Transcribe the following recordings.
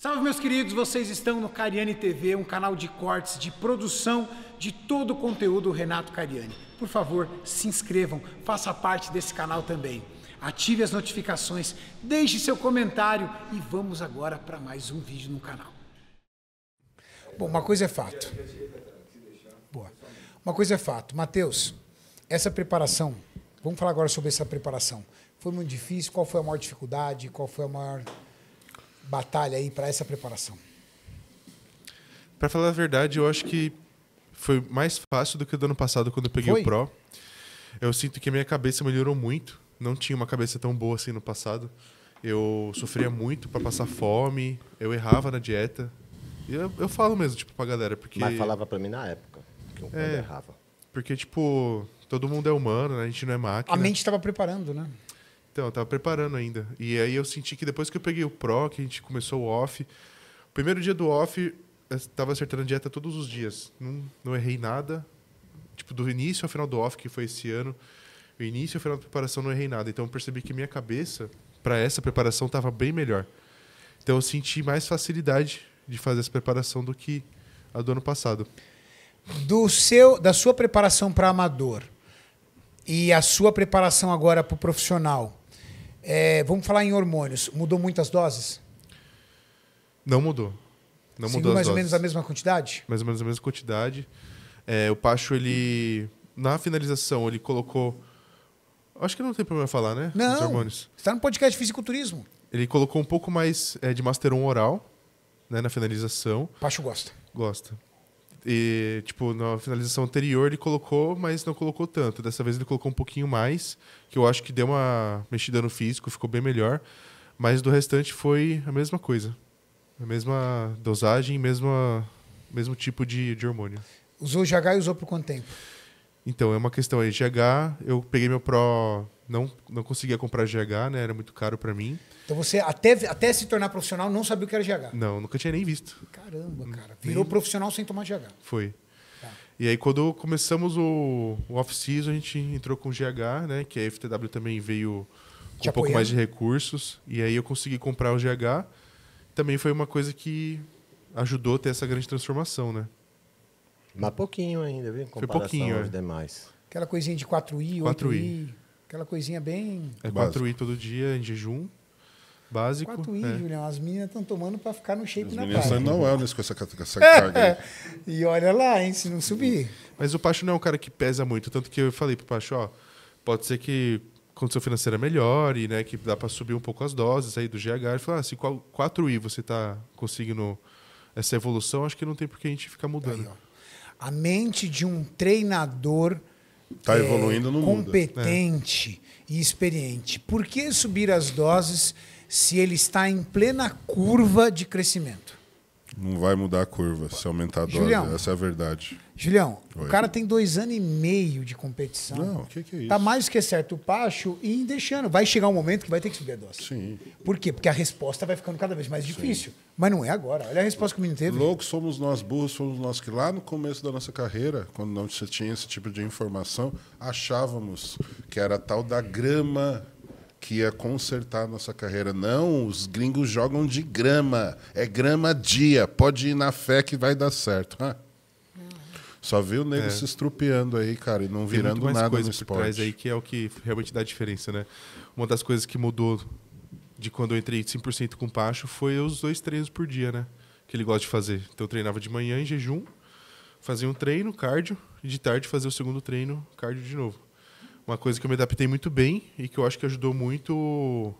Salve, meus queridos, vocês estão no Cariani TV, um canal de cortes, de produção de todo o conteúdo do Renato Cariani. Por favor, se inscrevam, faça parte desse canal também. Ative as notificações, deixe seu comentário e vamos agora para mais um vídeo no canal. Bom, uma coisa é fato. Boa. Uma coisa é fato. Matheus, essa preparação, vamos falar agora sobre essa preparação. Foi muito difícil? Qual foi a maior dificuldade? Qual foi a maior batalha aí para essa preparação? Para falar a verdade, eu acho que foi mais fácil do que o do ano passado quando eu peguei foi? o Pro. Eu sinto que a minha cabeça melhorou muito. Não tinha uma cabeça tão boa assim no passado. Eu sofria muito para passar fome, eu errava na dieta. Eu, eu falo mesmo, tipo, pra galera, porque... Mas falava pra mim na época, que eu é, errava. Porque, tipo, todo mundo é humano, né? A gente não é máquina. A mente estava preparando, né? Então, eu tava preparando ainda. E aí eu senti que depois que eu peguei o Pro, que a gente começou o off, o primeiro dia do off, eu tava acertando dieta todos os dias. Não, não errei nada. Tipo, do início ao final do off, que foi esse ano, o início ao final da preparação não errei nada. Então eu percebi que minha cabeça, para essa preparação, estava bem melhor. Então eu senti mais facilidade de fazer essa preparação do que a do ano passado. Do seu, da sua preparação para amador e a sua preparação agora para o profissional, é, vamos falar em hormônios. Mudou muitas doses? Não mudou. Não mudou mais ou menos a mesma quantidade? Mais ou menos a mesma quantidade. É, o Pacho, ele. Na finalização, ele colocou. Acho que não tem problema falar, né? Não. Os hormônios. Está no podcast Fisiculturismo. Ele colocou um pouco mais é, de Masteron oral né, na finalização. Pacho gosta. Gosta. E, tipo, na finalização anterior ele colocou, mas não colocou tanto. Dessa vez ele colocou um pouquinho mais, que eu acho que deu uma mexida no físico, ficou bem melhor. Mas do restante foi a mesma coisa. A mesma dosagem, mesma, mesmo tipo de, de hormônio. Usou GH e usou por quanto tempo? Então, é uma questão aí. GH, eu peguei meu Pro não, não conseguia comprar GH, né? Era muito caro para mim. Então você, até, até se tornar profissional, não sabia o que era GH? Não, nunca tinha nem visto. Caramba, hum, cara. Virou nem... profissional sem tomar GH. Foi. Tá. E aí, quando começamos o, o off-season, a gente entrou com GH, né? Que a FTW também veio com Te um pouco mais de recursos. E aí eu consegui comprar o GH. Também foi uma coisa que ajudou a ter essa grande transformação, né? Mas pouquinho ainda, viu? Em comparação foi pouquinho, aos é. demais. Aquela coisinha de 4i, 4i. 8i. Aquela coisinha bem. É quatro i todo dia em jejum. Básico. Quatro i, é. Julião. As meninas estão tomando para ficar no shape As na praia. As não é o com essa, com essa é. carga. e olha lá, hein, se não subir. Mas o Pacho não é um cara que pesa muito. Tanto que eu falei pro Pacho, ó, pode ser que condição financeira melhore, né? Que dá para subir um pouco as doses aí do GH. Ele falou, ah, se 4i você tá conseguindo essa evolução, acho que não tem por que a gente ficar mudando. Aí, a mente de um treinador Está é, evoluindo no competente muda. e experiente. Por que subir as doses se ele está em plena curva de crescimento? Não vai mudar a curva se aumentar a dose. Julião, Essa é a verdade. Julião, Oi. o cara tem dois anos e meio de competição. Não, o que, que, é tá isso? Tá mais que certo o Pacho e deixando. Vai chegar um momento que vai ter que subir a dose. Sim. Por quê? Porque a resposta vai ficando cada vez mais difícil. Sim. Mas não é agora. Olha a resposta que o menino teve. Loucos somos nós, burros somos nós que lá no começo da nossa carreira, quando não se tinha esse tipo de informação, achávamos que era tal da grama que ia consertar a nossa carreira. Não, os gringos jogam de grama. É grama dia. Pode ir na fé que vai dar certo. Ah. Só viu o nego é. se estrupiando aí, cara, e não Tem virando nada coisa no esporte. Trás aí que é o que realmente dá a diferença, né? Uma das coisas que mudou de quando eu entrei 100% com o Pacho foi os dois treinos por dia, né? Que ele gosta de fazer. Então eu treinava de manhã em jejum, fazia um treino, cardio, e de tarde fazia o segundo treino, cardio de novo uma coisa que eu me adaptei muito bem e que eu acho que ajudou muito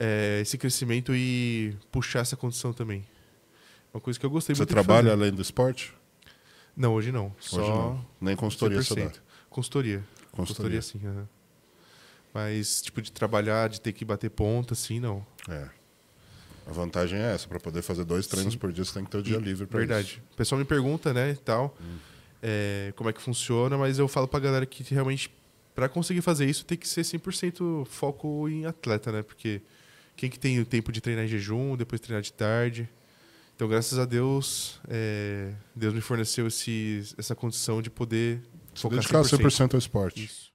é, esse crescimento e puxar essa condição também. Uma coisa que eu gostei Você muito. Você trabalha fazer. além do esporte? Não, hoje não. Hoje não. Nem consultoria dá. Consultoria. Consultoria, sim. Uhum. Mas, tipo, de trabalhar, de ter que bater ponta, assim, não. É. A vantagem é essa, para poder fazer dois treinos Sim. por dia, você tem que ter o dia e, livre para Verdade. Isso. O pessoal me pergunta, né, e tal, hum. é, como é que funciona, mas eu falo para galera que realmente para conseguir fazer isso tem que ser 100% foco em atleta, né? Porque quem que tem o tempo de treinar em jejum, depois treinar de tarde? Então, graças a Deus, é, Deus me forneceu esse, essa condição de poder se focar dedicar 100%, 100 ao esporte. Isso.